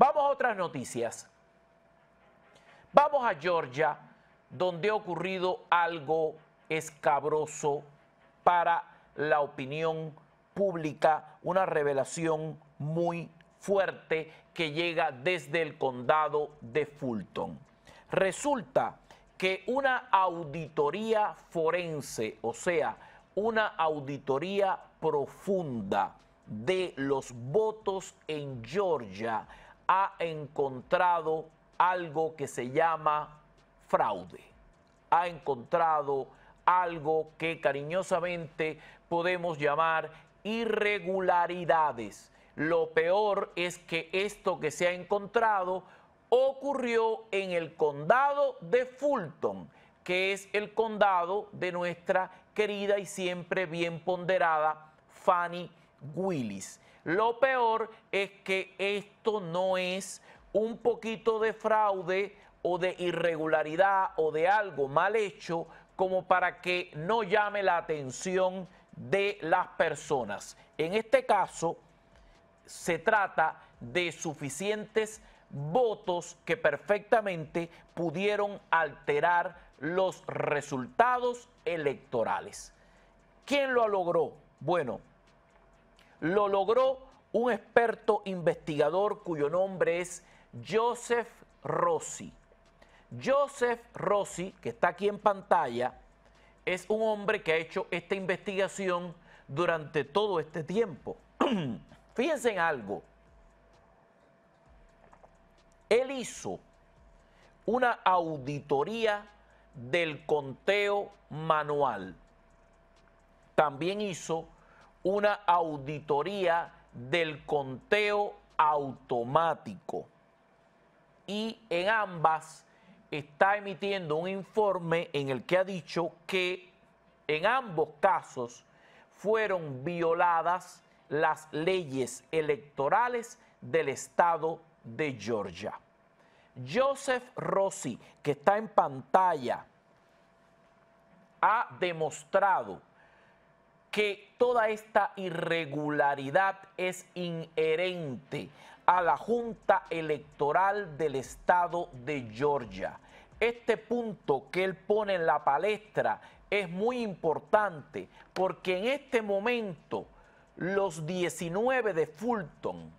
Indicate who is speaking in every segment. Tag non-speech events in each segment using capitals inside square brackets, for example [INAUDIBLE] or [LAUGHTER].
Speaker 1: Vamos a otras noticias. Vamos a Georgia, donde ha ocurrido algo escabroso para la opinión pública, una revelación muy fuerte que llega desde el condado de Fulton. Resulta que una auditoría forense, o sea, una auditoría profunda de los votos en Georgia, ha encontrado algo que se llama fraude. Ha encontrado algo que cariñosamente podemos llamar irregularidades. Lo peor es que esto que se ha encontrado ocurrió en el condado de Fulton, que es el condado de nuestra querida y siempre bien ponderada Fanny Willis. Lo peor es que esto no es un poquito de fraude o de irregularidad o de algo mal hecho como para que no llame la atención de las personas. En este caso, se trata de suficientes votos que perfectamente pudieron alterar los resultados electorales. ¿Quién lo logró? Bueno, lo logró un experto investigador cuyo nombre es Joseph Rossi. Joseph Rossi, que está aquí en pantalla, es un hombre que ha hecho esta investigación durante todo este tiempo. [CLEARS THROAT] Fíjense en algo. Él hizo una auditoría del conteo manual. También hizo una auditoría del conteo automático. Y en ambas está emitiendo un informe en el que ha dicho que en ambos casos fueron violadas las leyes electorales del estado de Georgia. Joseph Rossi, que está en pantalla, ha demostrado que toda esta irregularidad es inherente a la Junta Electoral del Estado de Georgia. Este punto que él pone en la palestra es muy importante porque en este momento los 19 de Fulton,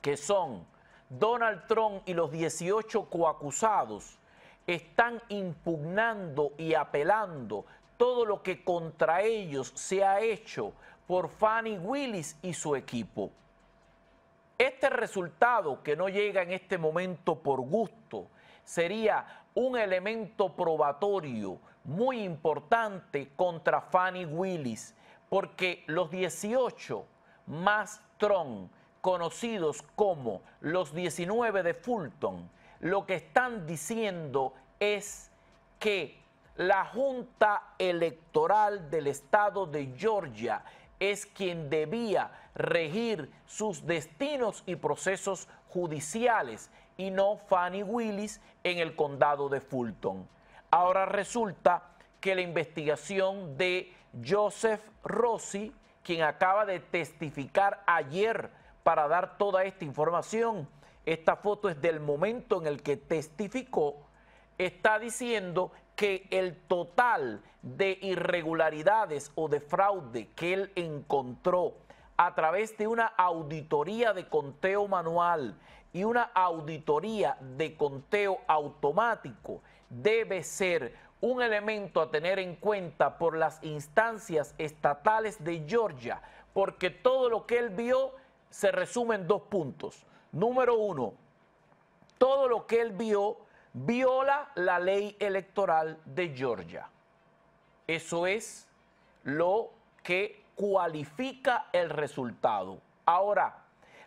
Speaker 1: que son Donald Trump y los 18 coacusados, están impugnando y apelando todo lo que contra ellos se ha hecho por Fanny Willis y su equipo. Este resultado, que no llega en este momento por gusto, sería un elemento probatorio muy importante contra Fanny Willis, porque los 18 más Tron, conocidos como los 19 de Fulton, lo que están diciendo es que la Junta Electoral del Estado de Georgia es quien debía regir sus destinos y procesos judiciales y no Fanny Willis en el condado de Fulton. Ahora resulta que la investigación de Joseph Rossi, quien acaba de testificar ayer para dar toda esta información, esta foto es del momento en el que testificó, está diciendo que el total de irregularidades o de fraude que él encontró a través de una auditoría de conteo manual y una auditoría de conteo automático debe ser un elemento a tener en cuenta por las instancias estatales de Georgia, porque todo lo que él vio se resume en dos puntos Número uno, todo lo que él vio viola la ley electoral de Georgia. Eso es lo que cualifica el resultado. Ahora,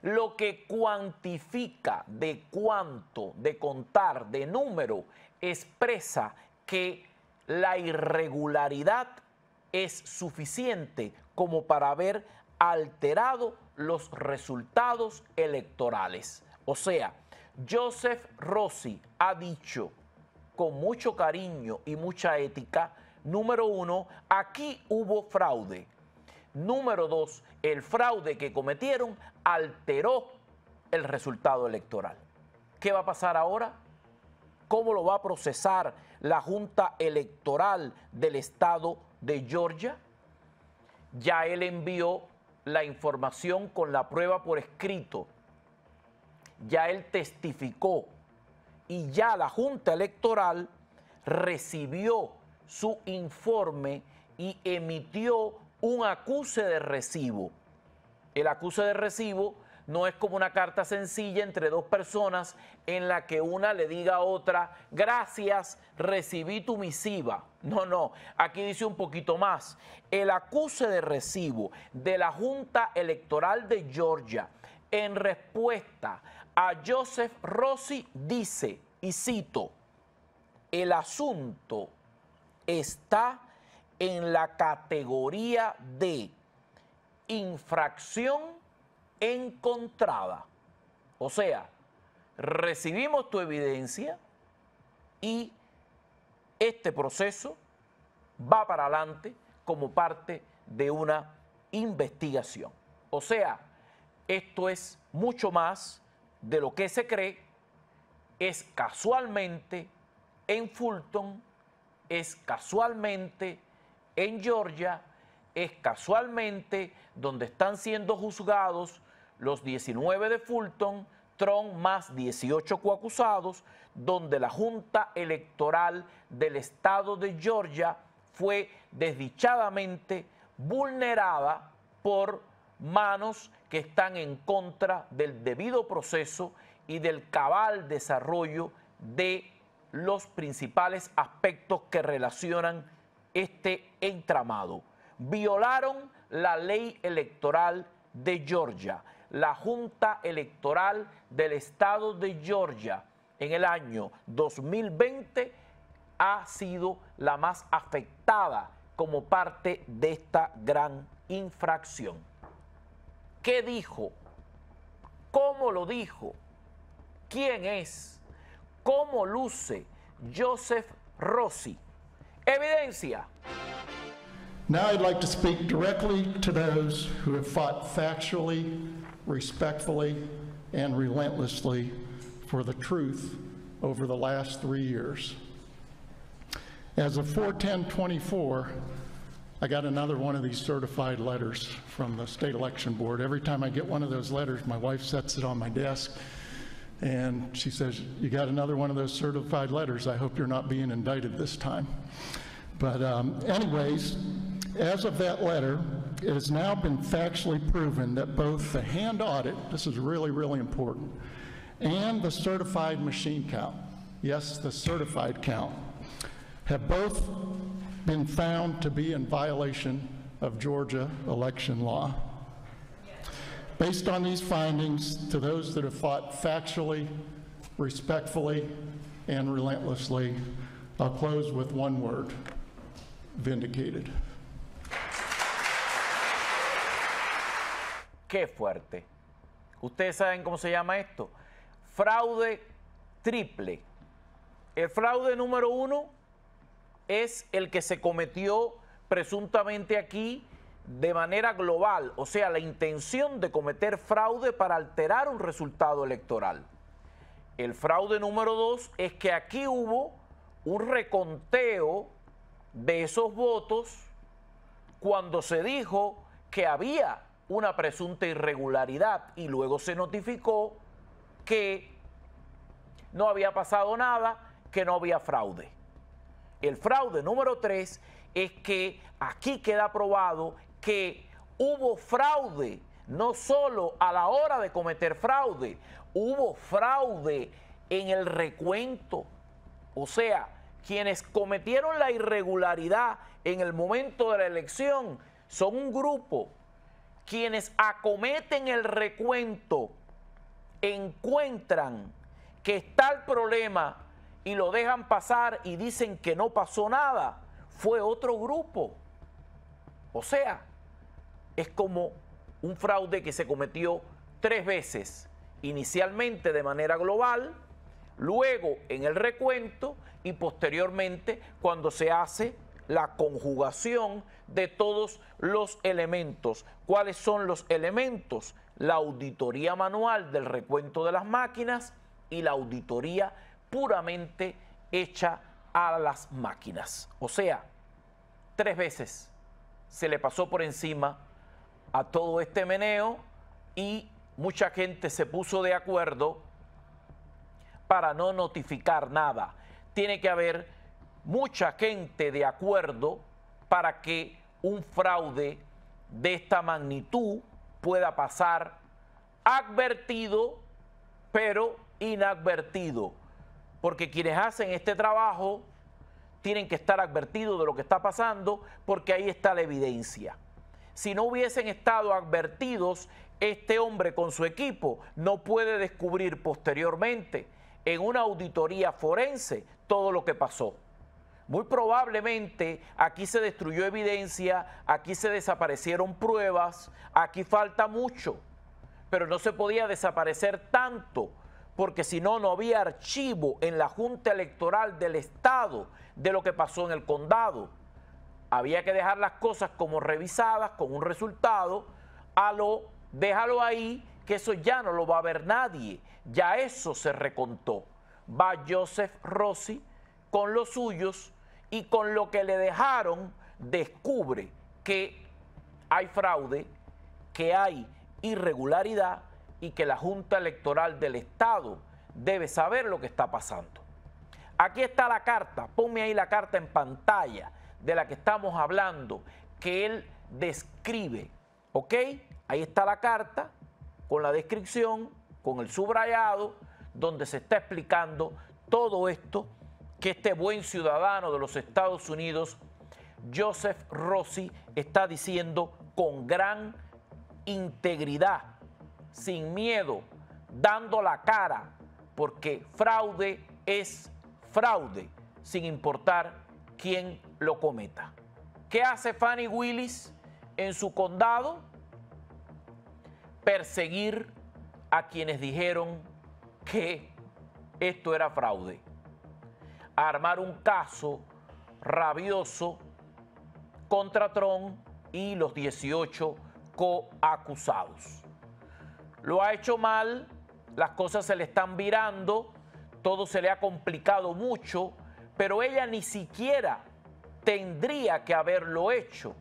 Speaker 1: lo que cuantifica de cuánto, de contar, de número, expresa que la irregularidad es suficiente como para haber alterado los resultados electorales. O sea, Joseph Rossi ha dicho con mucho cariño y mucha ética, número uno, aquí hubo fraude. Número dos, el fraude que cometieron alteró el resultado electoral. ¿Qué va a pasar ahora? ¿Cómo lo va a procesar la Junta Electoral del Estado de Georgia? Ya él envió la información con la prueba por escrito. Ya él testificó y ya la Junta Electoral recibió su informe y emitió un acuse de recibo. El acuse de recibo no es como una carta sencilla entre dos personas en la que una le diga a otra, gracias, recibí tu misiva. No, no, aquí dice un poquito más. El acuse de recibo de la Junta Electoral de Georgia en respuesta a Joseph Rossi dice, y cito, el asunto está en la categoría de infracción encontrada. O sea, recibimos tu evidencia y este proceso va para adelante como parte de una investigación. O sea, esto es mucho más de lo que se cree, es casualmente en Fulton, es casualmente en Georgia, es casualmente donde están siendo juzgados los 19 de Fulton, Tron más 18 coacusados, donde la Junta Electoral del Estado de Georgia fue desdichadamente vulnerada por manos que están en contra del debido proceso y del cabal desarrollo de los principales aspectos que relacionan este entramado. Violaron la ley electoral de Georgia la Junta Electoral del Estado de Georgia en el año 2020 ha sido la más afectada como parte de esta gran infracción. ¿Qué dijo? ¿Cómo lo dijo? ¿Quién es? ¿Cómo luce Joseph Rossi? Evidencia.
Speaker 2: Now I'd like to speak directly to those who have fought factually respectfully and relentlessly for the truth over the last three years. As of 41024, I got another one of these certified letters from the state election board. Every time I get one of those letters, my wife sets it on my desk and she says, you got another one of those certified letters. I hope you're not being indicted this time. But um, anyways, as of that letter, it has now been factually proven that both the hand audit, this is really, really important, and the certified machine count, yes, the certified count, have both been found to be in violation of Georgia election law. Based on these findings, to those that have fought factually, respectfully, and relentlessly, I'll close with one word, vindicated.
Speaker 1: Qué fuerte. Ustedes saben cómo se llama esto. Fraude triple. El fraude número uno es el que se cometió presuntamente aquí de manera global, o sea, la intención de cometer fraude para alterar un resultado electoral. El fraude número dos es que aquí hubo un reconteo de esos votos cuando se dijo que había una presunta irregularidad y luego se notificó que no había pasado nada, que no había fraude. El fraude número tres es que aquí queda probado que hubo fraude, no solo a la hora de cometer fraude, hubo fraude en el recuento. O sea, quienes cometieron la irregularidad en el momento de la elección son un grupo quienes acometen el recuento encuentran que está el problema y lo dejan pasar y dicen que no pasó nada, fue otro grupo. O sea, es como un fraude que se cometió tres veces, inicialmente de manera global, luego en el recuento y posteriormente cuando se hace la conjugación de todos los elementos. ¿Cuáles son los elementos? La auditoría manual del recuento de las máquinas y la auditoría puramente hecha a las máquinas. O sea, tres veces se le pasó por encima a todo este meneo y mucha gente se puso de acuerdo para no notificar nada. Tiene que haber mucha gente de acuerdo para que un fraude de esta magnitud pueda pasar advertido, pero inadvertido. Porque quienes hacen este trabajo tienen que estar advertidos de lo que está pasando porque ahí está la evidencia. Si no hubiesen estado advertidos, este hombre con su equipo no puede descubrir posteriormente en una auditoría forense todo lo que pasó. Muy probablemente aquí se destruyó evidencia, aquí se desaparecieron pruebas, aquí falta mucho, pero no se podía desaparecer tanto porque si no, no había archivo en la Junta Electoral del Estado de lo que pasó en el condado. Había que dejar las cosas como revisadas, con un resultado, a lo, déjalo ahí, que eso ya no lo va a ver nadie. Ya eso se recontó. Va Joseph Rossi con los suyos y con lo que le dejaron descubre que hay fraude, que hay irregularidad y que la Junta Electoral del Estado debe saber lo que está pasando. Aquí está la carta, ponme ahí la carta en pantalla de la que estamos hablando, que él describe, ¿ok? Ahí está la carta con la descripción, con el subrayado, donde se está explicando todo esto que este buen ciudadano de los Estados Unidos, Joseph Rossi, está diciendo con gran integridad, sin miedo, dando la cara, porque fraude es fraude, sin importar quién lo cometa. ¿Qué hace Fanny Willis en su condado? Perseguir a quienes dijeron que esto era fraude a armar un caso rabioso contra Trump y los 18 coacusados. Lo ha hecho mal, las cosas se le están virando, todo se le ha complicado mucho, pero ella ni siquiera tendría que haberlo hecho,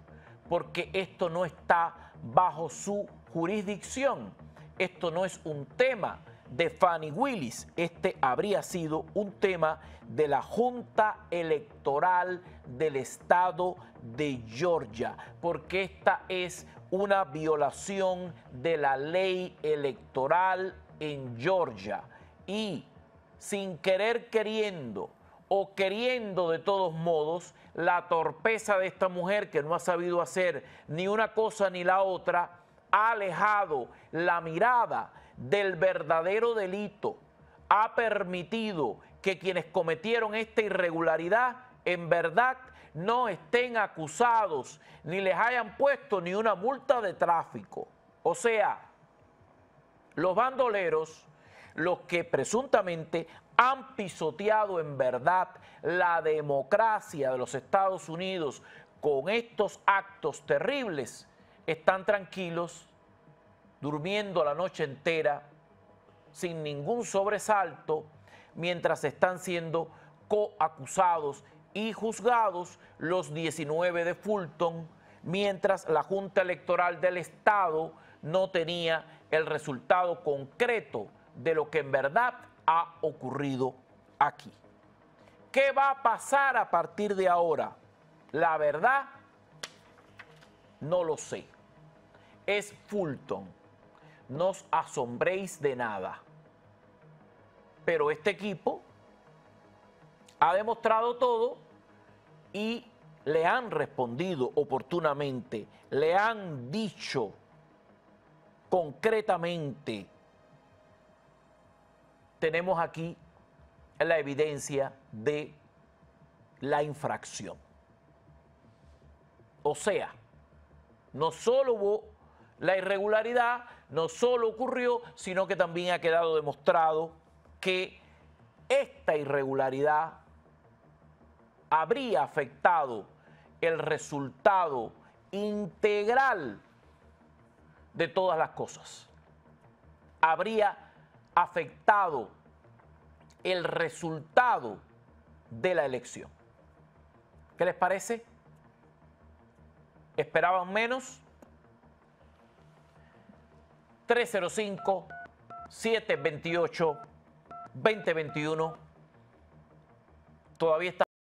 Speaker 1: porque esto no está bajo su jurisdicción. Esto no es un tema de Fanny Willis. Este habría sido un tema de la Junta Electoral del Estado de Georgia, porque esta es una violación de la ley electoral en Georgia. Y sin querer queriendo o queriendo de todos modos, la torpeza de esta mujer que no ha sabido hacer ni una cosa ni la otra, ha alejado la mirada del verdadero delito ha permitido que quienes cometieron esta irregularidad en verdad no estén acusados ni les hayan puesto ni una multa de tráfico. O sea, los bandoleros, los que presuntamente han pisoteado en verdad la democracia de los Estados Unidos con estos actos terribles, están tranquilos durmiendo la noche entera sin ningún sobresalto, mientras están siendo coacusados y juzgados los 19 de Fulton, mientras la Junta Electoral del Estado no tenía el resultado concreto de lo que en verdad ha ocurrido aquí. ¿Qué va a pasar a partir de ahora? La verdad, no lo sé. Es Fulton no os asombréis de nada. Pero este equipo ha demostrado todo y le han respondido oportunamente, le han dicho concretamente, tenemos aquí la evidencia de la infracción. O sea, no solo hubo la irregularidad, no solo ocurrió, sino que también ha quedado demostrado que esta irregularidad habría afectado el resultado integral de todas las cosas. Habría afectado el resultado de la elección. ¿Qué les parece? ¿Esperaban menos? 305-728-2021. Todavía está